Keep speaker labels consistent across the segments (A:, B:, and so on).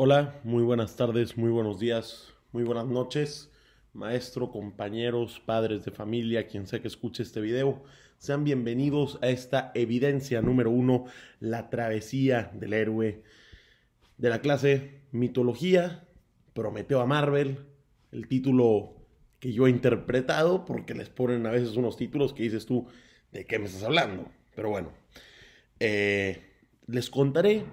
A: Hola, muy buenas tardes, muy buenos días, muy buenas noches, maestro, compañeros, padres de familia, quien sea que escuche este video. Sean bienvenidos a esta evidencia número uno, la travesía del héroe de la clase Mitología, Prometeo a Marvel, el título que yo he interpretado, porque les ponen a veces unos títulos que dices tú, ¿de qué me estás hablando? Pero bueno, eh, les contaré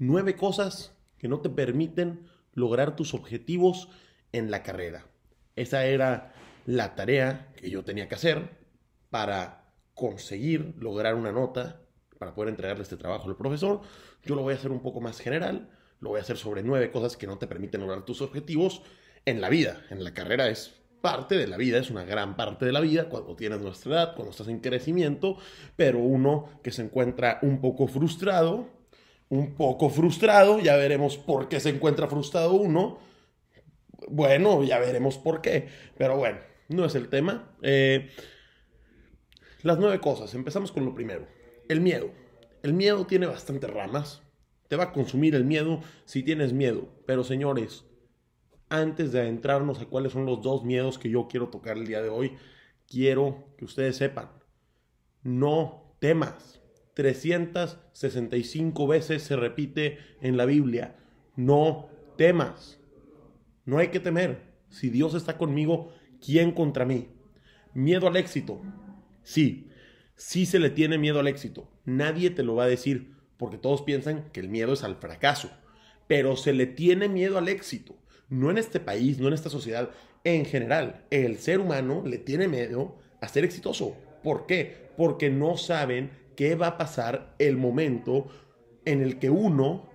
A: nueve cosas que no te permiten lograr tus objetivos en la carrera. Esa era la tarea que yo tenía que hacer para conseguir lograr una nota, para poder entregarle este trabajo al profesor. Yo lo voy a hacer un poco más general, lo voy a hacer sobre nueve cosas que no te permiten lograr tus objetivos en la vida. En la carrera es parte de la vida, es una gran parte de la vida cuando tienes nuestra edad, cuando estás en crecimiento, pero uno que se encuentra un poco frustrado un poco frustrado, ya veremos por qué se encuentra frustrado uno. Bueno, ya veremos por qué, pero bueno, no es el tema. Eh, las nueve cosas, empezamos con lo primero, el miedo. El miedo tiene bastantes ramas, te va a consumir el miedo si tienes miedo, pero señores, antes de adentrarnos a cuáles son los dos miedos que yo quiero tocar el día de hoy, quiero que ustedes sepan, no temas. 365 veces se repite en la Biblia. No temas. No hay que temer. Si Dios está conmigo, ¿quién contra mí? Miedo al éxito. Sí, sí se le tiene miedo al éxito. Nadie te lo va a decir porque todos piensan que el miedo es al fracaso. Pero se le tiene miedo al éxito. No en este país, no en esta sociedad. En general, el ser humano le tiene miedo a ser exitoso. ¿Por qué? Porque no saben qué va a pasar el momento en el que uno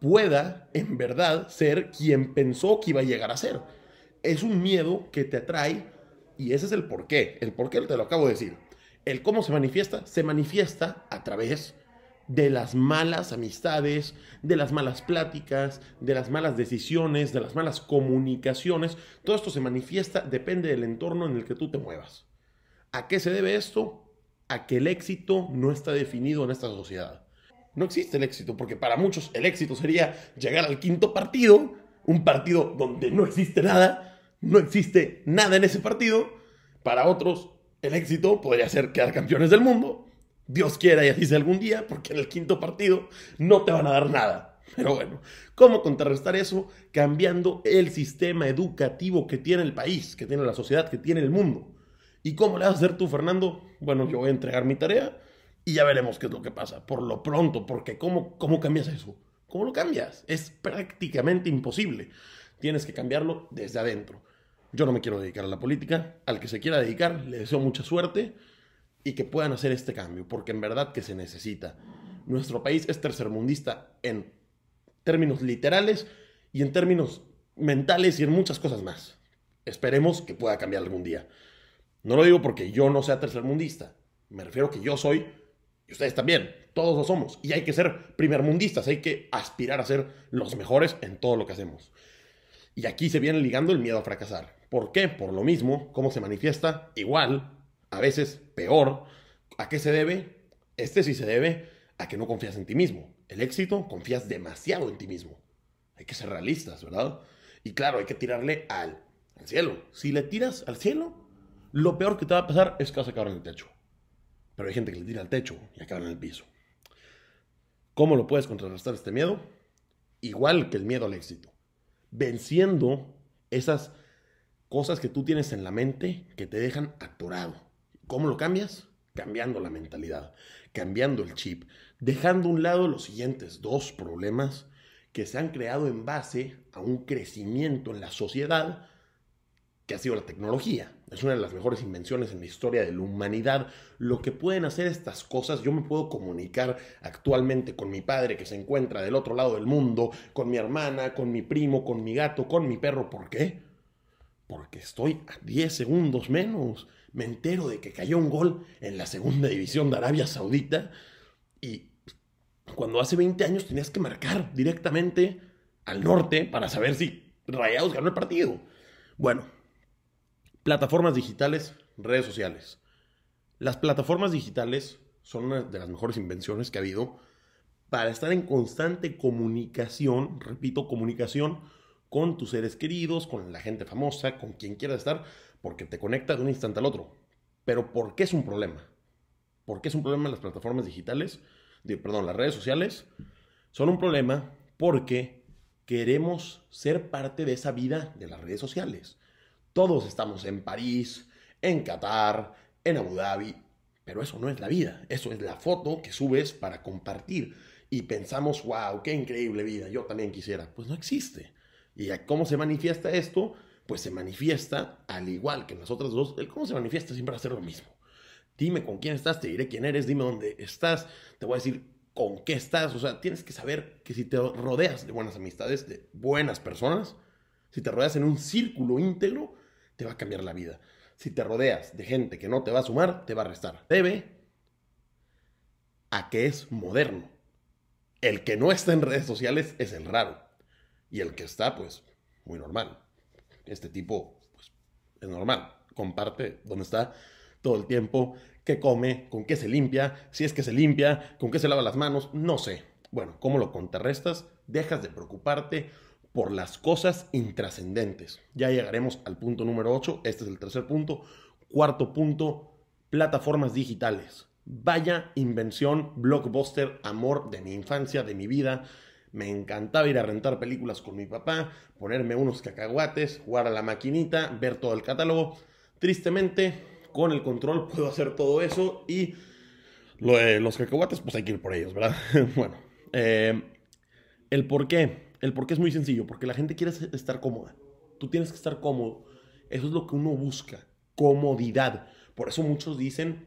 A: pueda en verdad ser quien pensó que iba a llegar a ser. Es un miedo que te atrae y ese es el porqué. El porqué te lo acabo de decir. El cómo se manifiesta, se manifiesta a través de las malas amistades, de las malas pláticas, de las malas decisiones, de las malas comunicaciones. Todo esto se manifiesta, depende del entorno en el que tú te muevas. ¿A qué se debe esto? a que el éxito no está definido en esta sociedad. No existe el éxito, porque para muchos el éxito sería llegar al quinto partido, un partido donde no existe nada, no existe nada en ese partido. Para otros el éxito podría ser quedar campeones del mundo, Dios quiera y así sea algún día, porque en el quinto partido no te van a dar nada. Pero bueno, ¿cómo contrarrestar eso? Cambiando el sistema educativo que tiene el país, que tiene la sociedad, que tiene el mundo. ¿Y cómo le vas a hacer tú, Fernando? Bueno, yo voy a entregar mi tarea y ya veremos qué es lo que pasa. Por lo pronto, porque ¿cómo, cómo cambias eso? ¿Cómo lo cambias? Es prácticamente imposible. Tienes que cambiarlo desde adentro. Yo no me quiero dedicar a la política. Al que se quiera dedicar, le deseo mucha suerte y que puedan hacer este cambio, porque en verdad que se necesita. Nuestro país es tercermundista en términos literales y en términos mentales y en muchas cosas más. Esperemos que pueda cambiar algún día. No lo digo porque yo no sea tercermundista. Me refiero que yo soy, y ustedes también, todos lo somos. Y hay que ser primermundistas, hay que aspirar a ser los mejores en todo lo que hacemos. Y aquí se viene ligando el miedo a fracasar. ¿Por qué? Por lo mismo, cómo se manifiesta, igual, a veces peor. ¿A qué se debe? Este sí se debe a que no confías en ti mismo. El éxito, confías demasiado en ti mismo. Hay que ser realistas, ¿verdad? Y claro, hay que tirarle al, al cielo. Si le tiras al cielo, lo peor que te va a pasar es que vas a acabar en el techo. Pero hay gente que le tira al techo y acaba en el piso. ¿Cómo lo puedes contrarrestar este miedo? Igual que el miedo al éxito. Venciendo esas cosas que tú tienes en la mente que te dejan atorado. ¿Cómo lo cambias? Cambiando la mentalidad, cambiando el chip, dejando a un lado los siguientes dos problemas que se han creado en base a un crecimiento en la sociedad que ha sido la tecnología. Es una de las mejores invenciones en la historia de la humanidad. Lo que pueden hacer estas cosas, yo me puedo comunicar actualmente con mi padre que se encuentra del otro lado del mundo, con mi hermana, con mi primo, con mi gato, con mi perro. ¿Por qué? Porque estoy a 10 segundos menos. Me entero de que cayó un gol en la segunda división de Arabia Saudita y cuando hace 20 años tenías que marcar directamente al norte para saber si Rayados ganó el partido. Bueno, Plataformas digitales, redes sociales. Las plataformas digitales son una de las mejores invenciones que ha habido para estar en constante comunicación, repito, comunicación con tus seres queridos, con la gente famosa, con quien quieras estar, porque te conecta de un instante al otro. Pero ¿por qué es un problema? ¿Por qué es un problema las plataformas digitales? De, perdón, las redes sociales son un problema porque queremos ser parte de esa vida de las redes sociales. Todos estamos en París, en Qatar, en Abu Dhabi, pero eso no es la vida, eso es la foto que subes para compartir. Y pensamos, wow, qué increíble vida, yo también quisiera. Pues no existe. ¿Y cómo se manifiesta esto? Pues se manifiesta, al igual que en las otras dos, el cómo se manifiesta siempre va a ser lo mismo. Dime con quién estás, te diré quién eres, dime dónde estás, te voy a decir con qué estás. O sea, tienes que saber que si te rodeas de buenas amistades, de buenas personas, si te rodeas en un círculo íntegro, va a cambiar la vida. Si te rodeas de gente que no te va a sumar, te va a restar. Debe a que es moderno. El que no está en redes sociales es el raro. Y el que está, pues, muy normal. Este tipo, pues, es normal. Comparte dónde está todo el tiempo, qué come, con qué se limpia, si es que se limpia, con qué se lava las manos, no sé. Bueno, ¿cómo lo contrarrestas? Dejas de preocuparte por las cosas intrascendentes. Ya llegaremos al punto número 8, este es el tercer punto. Cuarto punto, plataformas digitales. Vaya invención, blockbuster, amor de mi infancia, de mi vida. Me encantaba ir a rentar películas con mi papá, ponerme unos cacahuates, jugar a la maquinita, ver todo el catálogo. Tristemente, con el control puedo hacer todo eso y los cacahuates, pues hay que ir por ellos, ¿verdad? bueno, eh, el por qué el por qué es muy sencillo, porque la gente quiere estar cómoda. Tú tienes que estar cómodo. Eso es lo que uno busca, comodidad. Por eso muchos dicen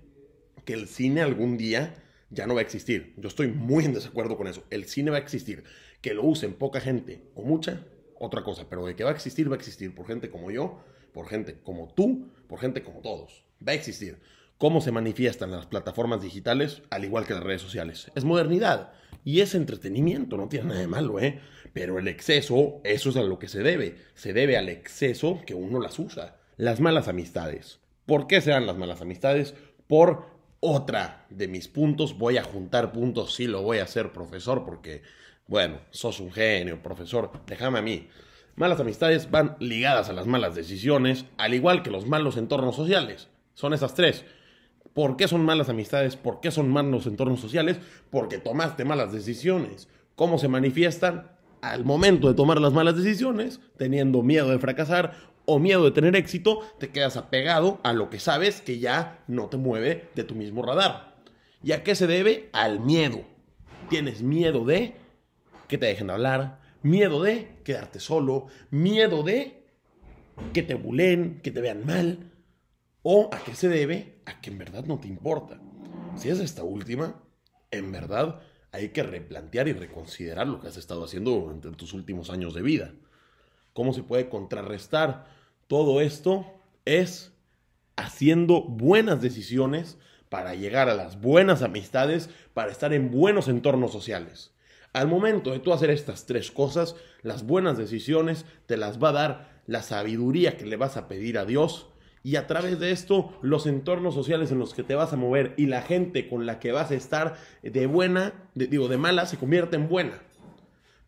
A: que el cine algún día ya no va a existir. Yo estoy muy en desacuerdo con eso. El cine va a existir. Que lo usen poca gente o mucha, otra cosa. Pero de que va a existir, va a existir por gente como yo, por gente como tú, por gente como todos. Va a existir. ¿Cómo se manifiestan las plataformas digitales? Al igual que las redes sociales. Es modernidad. Y es entretenimiento, no tiene nada de malo, ¿eh? Pero el exceso, eso es a lo que se debe. Se debe al exceso que uno las usa. Las malas amistades. ¿Por qué se dan las malas amistades? Por otra de mis puntos. Voy a juntar puntos, sí lo voy a hacer, profesor, porque, bueno, sos un genio, profesor. Déjame a mí. Malas amistades van ligadas a las malas decisiones, al igual que los malos entornos sociales. Son esas tres. ¿Por qué son malas amistades? ¿Por qué son malos entornos sociales? Porque tomaste malas decisiones. ¿Cómo se manifiestan? Al momento de tomar las malas decisiones, teniendo miedo de fracasar o miedo de tener éxito, te quedas apegado a lo que sabes que ya no te mueve de tu mismo radar. ¿Y a qué se debe? Al miedo. Tienes miedo de que te dejen hablar, miedo de quedarte solo, miedo de que te bulen, que te vean mal. ¿O a qué se debe? a que en verdad no te importa. Si es esta última, en verdad hay que replantear y reconsiderar lo que has estado haciendo durante tus últimos años de vida. ¿Cómo se puede contrarrestar todo esto? Es haciendo buenas decisiones para llegar a las buenas amistades, para estar en buenos entornos sociales. Al momento de tú hacer estas tres cosas, las buenas decisiones te las va a dar la sabiduría que le vas a pedir a Dios, y a través de esto los entornos sociales en los que te vas a mover y la gente con la que vas a estar de buena, digo, de mala, se convierte en buena.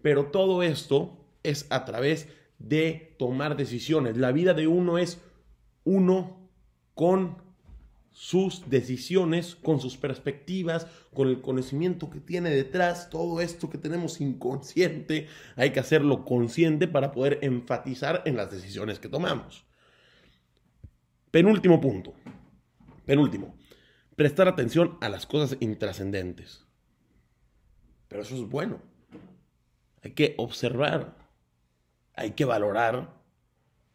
A: Pero todo esto es a través de tomar decisiones. La vida de uno es uno con sus decisiones, con sus perspectivas, con el conocimiento que tiene detrás, todo esto que tenemos inconsciente, hay que hacerlo consciente para poder enfatizar en las decisiones que tomamos. Penúltimo punto. Penúltimo. Prestar atención a las cosas intrascendentes. Pero eso es bueno. Hay que observar. Hay que valorar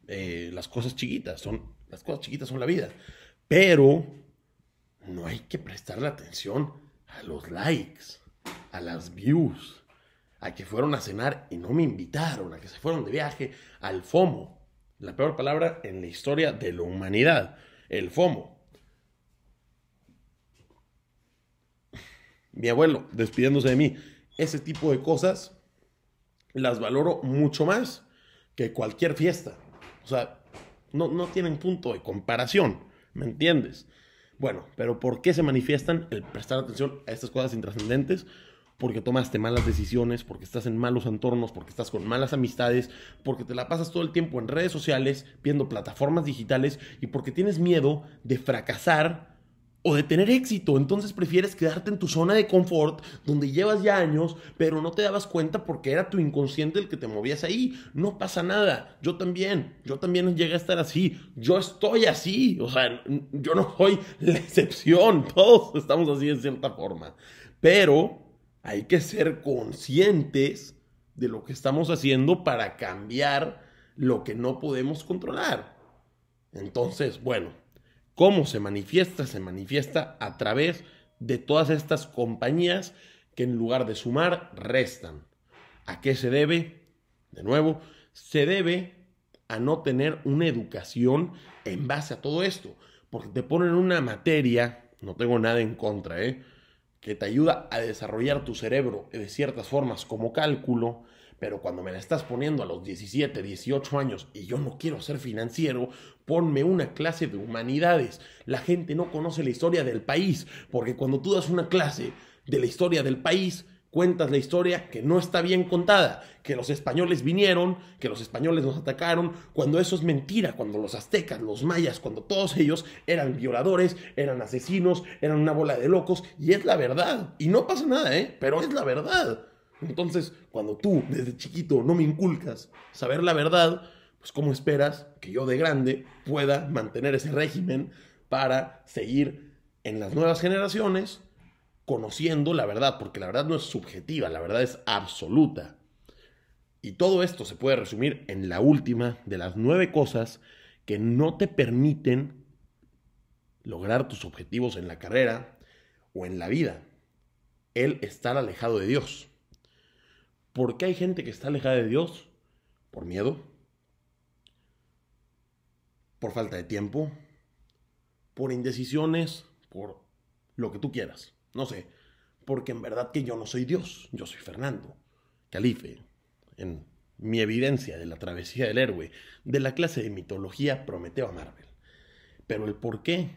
A: eh, las cosas chiquitas. Son, las cosas chiquitas son la vida. Pero no hay que prestarle atención a los likes, a las views, a que fueron a cenar y no me invitaron, a que se fueron de viaje, al FOMO la peor palabra en la historia de la humanidad, el FOMO. Mi abuelo despidiéndose de mí, ese tipo de cosas las valoro mucho más que cualquier fiesta. O sea, no, no tienen punto de comparación, ¿me entiendes? Bueno, pero ¿por qué se manifiestan el prestar atención a estas cosas intrascendentes? porque tomaste malas decisiones, porque estás en malos entornos, porque estás con malas amistades, porque te la pasas todo el tiempo en redes sociales, viendo plataformas digitales y porque tienes miedo de fracasar o de tener éxito. Entonces prefieres quedarte en tu zona de confort, donde llevas ya años, pero no te dabas cuenta porque era tu inconsciente el que te movías ahí. No pasa nada. Yo también, yo también llegué a estar así. Yo estoy así. O sea, yo no soy la excepción. Todos estamos así en cierta forma. Pero hay que ser conscientes de lo que estamos haciendo para cambiar lo que no podemos controlar. Entonces, bueno, ¿cómo se manifiesta? Se manifiesta a través de todas estas compañías que en lugar de sumar, restan. ¿A qué se debe? De nuevo, se debe a no tener una educación en base a todo esto, porque te ponen una materia, no tengo nada en contra, ¿eh? que te ayuda a desarrollar tu cerebro de ciertas formas como cálculo, pero cuando me la estás poniendo a los 17, 18 años y yo no quiero ser financiero, ponme una clase de humanidades. La gente no conoce la historia del país, porque cuando tú das una clase de la historia del país, cuentas la historia que no está bien contada, que los españoles vinieron, que los españoles nos atacaron, cuando eso es mentira, cuando los aztecas, los mayas, cuando todos ellos eran violadores, eran asesinos, eran una bola de locos, y es la verdad, y no pasa nada, ¿eh? pero es la verdad. Entonces, cuando tú desde chiquito no me inculcas saber la verdad, pues ¿cómo esperas que yo de grande pueda mantener ese régimen para seguir en las nuevas generaciones conociendo la verdad, porque la verdad no es subjetiva, la verdad es absoluta. Y todo esto se puede resumir en la última de las nueve cosas que no te permiten lograr tus objetivos en la carrera o en la vida. El estar alejado de Dios. ¿Por qué hay gente que está alejada de Dios? ¿Por miedo? ¿Por falta de tiempo? ¿Por indecisiones? ¿Por lo que tú quieras? No sé, porque en verdad que yo no soy Dios, yo soy Fernando, calife, en mi evidencia de la travesía del héroe, de la clase de mitología Prometeo a Marvel. Pero el por qué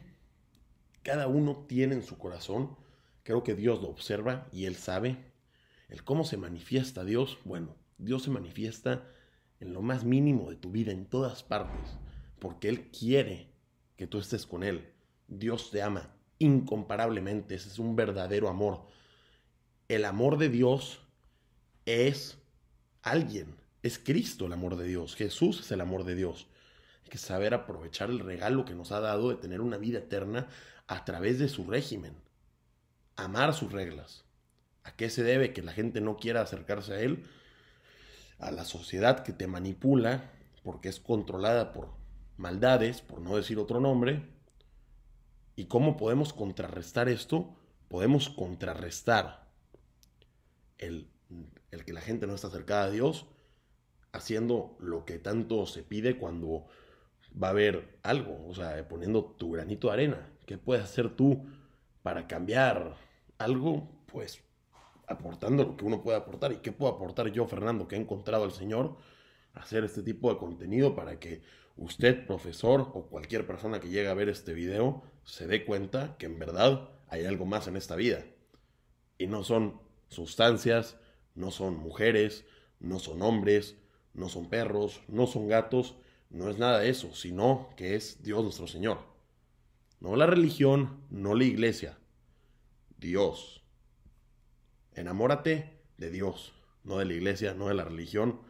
A: cada uno tiene en su corazón, creo que Dios lo observa y él sabe. El cómo se manifiesta Dios, bueno, Dios se manifiesta en lo más mínimo de tu vida, en todas partes, porque Él quiere que tú estés con Él. Dios te ama, incomparablemente. Ese es un verdadero amor. El amor de Dios es alguien, es Cristo el amor de Dios, Jesús es el amor de Dios. Hay que saber aprovechar el regalo que nos ha dado de tener una vida eterna a través de su régimen, amar sus reglas. ¿A qué se debe que la gente no quiera acercarse a él? A la sociedad que te manipula porque es controlada por maldades, por no decir otro nombre, ¿Y cómo podemos contrarrestar esto? Podemos contrarrestar el, que la gente no está acercada a Dios haciendo lo que tanto se pide cuando va a haber algo, o sea, poniendo tu granito de arena. ¿Qué puedes hacer tú para cambiar algo? Pues aportando lo que uno puede aportar. ¿Y qué puedo aportar yo, Fernando, que he encontrado al Señor? hacer este tipo de contenido para que usted, profesor o cualquier persona que llegue a ver este video, se dé cuenta que en verdad hay algo más en esta vida. Y no son sustancias, no son mujeres, no son hombres, no son perros, no son gatos, no es nada de eso, sino que es Dios nuestro Señor. No la religión, no la iglesia, Dios. Enamórate de Dios, no de la iglesia, no de la religión,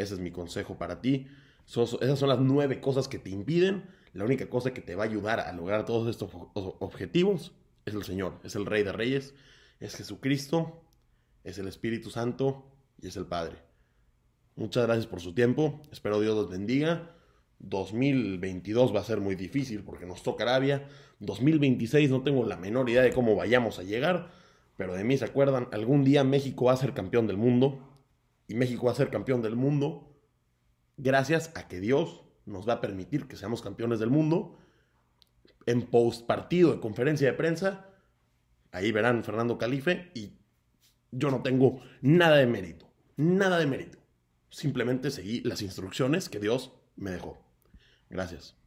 A: ese es mi consejo para ti. esas son las nueve cosas que te impiden. La única cosa que te va a ayudar a lograr todos estos objetivos es el Señor, es el Rey de Reyes, es Jesucristo, es el Espíritu Santo y es el Padre. Muchas gracias por su tiempo. Espero Dios los bendiga. 2022 va a ser muy difícil porque nos toca Arabia. 2026 no tengo la menor idea de cómo vayamos a llegar. Pero de mí se acuerdan, algún día México va a ser campeón del mundo y México va a ser campeón del mundo gracias a que Dios nos va a permitir que seamos campeones del mundo. En post partido de conferencia de prensa, ahí verán Fernando Calife y yo no tengo nada de mérito, nada de mérito. Simplemente seguí las instrucciones que Dios me dejó. Gracias.